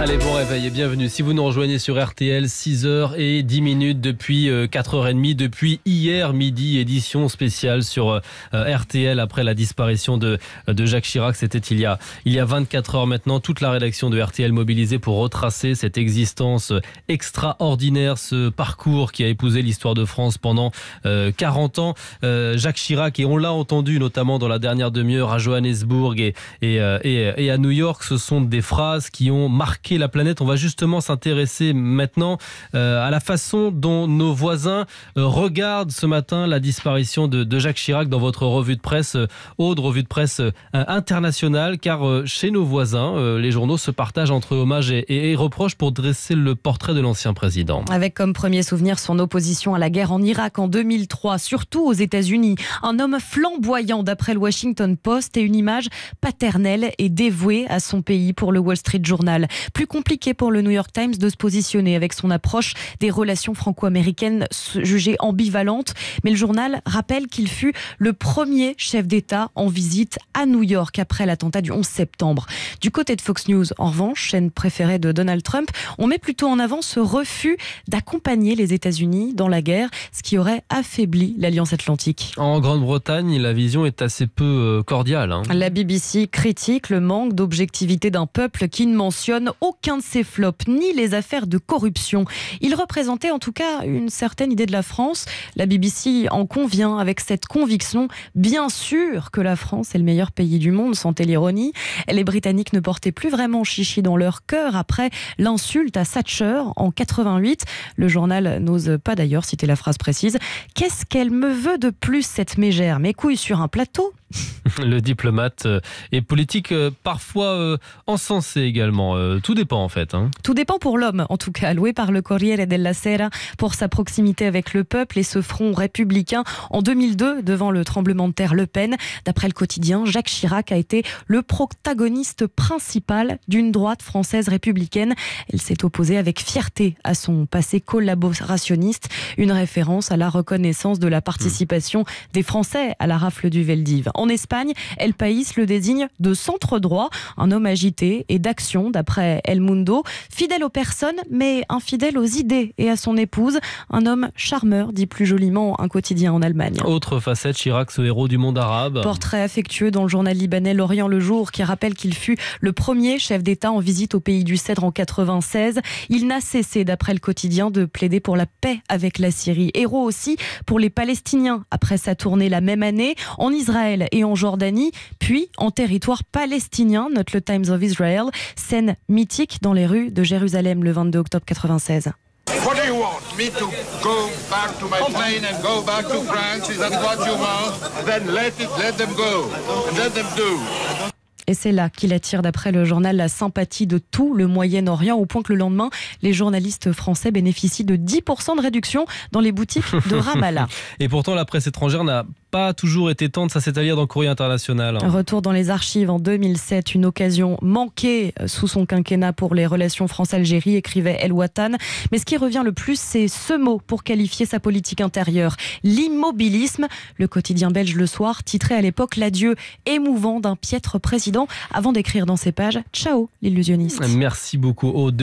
Allez, réveil réveillez, bienvenue. Si vous nous rejoignez sur RTL, 6h et 10 minutes depuis 4h30, euh, depuis hier midi, édition spéciale sur euh, RTL après la disparition de, de Jacques Chirac. C'était il, y a, il y a 24 heures maintenant. Toute la rédaction de RTL mobilisée pour retracer cette existence euh, extraordinaire, ce parcours qui a épousé l'histoire de France pendant 40 ans. Jacques Chirac, et on l'a entendu notamment dans la dernière demi-heure à Johannesburg et, et, et à New York, ce sont des phrases qui ont marqué et la planète. On va justement s'intéresser maintenant euh, à la façon dont nos voisins euh, regardent ce matin la disparition de, Jacques Chirac dans votre revue de presse, euh, Aude, revue de presse internationale, car chez nos voisins, les journaux se partagent entre hommages et, et reproches pour dresser le portrait de l'ancien président. Avec comme premier souvenir son opposition à la guerre en Irak en 2003, surtout aux États-Unis. Un homme flamboyant d'après le Washington Post et une image paternelle et dévouée à son pays pour le Wall Street Journal plus compliqué pour le New York Times de se positionner avec son approche des relations franco-américaines jugées ambivalentes. Mais le journal rappelle qu'il fut le premier chef d'État en visite à New York après l'attentat du 11 septembre. Du côté de Fox News, en revanche, chaîne préférée de Donald Trump, on met plutôt en avant ce refus d'accompagner les États-Unis dans la guerre, ce qui aurait affaibli l'Alliance Atlantique. En Grande-Bretagne, la vision est assez peu euh, cordiale. Hein. La BBC critique le manque d'objectivité d'un peuple qui ne mentionne aucun de ses flops, ni les affaires de corruption. Il représentait en tout cas une certaine idée de la France. La BBC en convient avec cette conviction, bien sûr que la France est le meilleur pays du monde, sentait l'ironie. Les Britanniques ne portaient plus vraiment chichi dans leur cœur après l'insulte à Thatcher en 88. Le journal n'ose pas d'ailleurs citer la phrase précise. Qu'est-ce qu'elle me veut de plus cette mégère Mes couilles sur un plateau le diplomate euh, et politique euh, parfois euh, encensé également. Tout dépend en fait. Hein. Tout dépend pour l'homme en tout cas, loué par le Corriere della Sera pour sa proximité avec le peuple et ce front républicain en 2002 devant le tremblement de terre Le Pen. D'après le quotidien, Jacques Chirac a été le protagoniste principal d'une droite française républicaine. Elle s'est opposée avec fierté à son passé collaborationniste, une référence à la reconnaissance de la participation des Français à la rafle du veld'ive en Espagne, El País le désigne de centre droit, un homme agité et d'action, d'après El Mundo, fidèle aux personnes, mais infidèle aux idées et à son épouse, un homme charmeur, dit plus joliment un quotidien en Allemagne. Autre facette, Chirac, ce héros du monde arabe. Portrait affectueux dans le journal libanais L'Orient le Jour, qui rappelle qu'il fut le premier chef d'État en visite au pays du Cèdre en 96. Il n'a cessé, d'après le quotidien, de plaider pour la paix avec la Syrie. Héros aussi pour les Palestiniens, après sa tournée la même année en Israël et en Jordanie, puis en territoire palestinien, note le Times of Israel, scène mythique dans les rues de Jérusalem le 22 octobre 1996. Et c'est là qu'il attire, d'après le journal, la sympathie de tout le Moyen-Orient, au point que le lendemain, les journalistes français bénéficient de 10% de réduction dans les boutiques de Ramallah. et pourtant, la presse étrangère n'a pas toujours été tendre, ça c'est à dire dans Courrier International. Retour dans les archives en 2007, une occasion manquée euh, sous son quinquennat pour les relations France-Algérie, écrivait El Watan. Mais ce qui revient le plus, c'est ce mot pour qualifier sa politique intérieure, l'immobilisme. Le quotidien belge Le Soir titrait à l'époque l'adieu émouvant d'un piètre président avant d'écrire dans ses pages Ciao l'illusionniste. Merci beaucoup.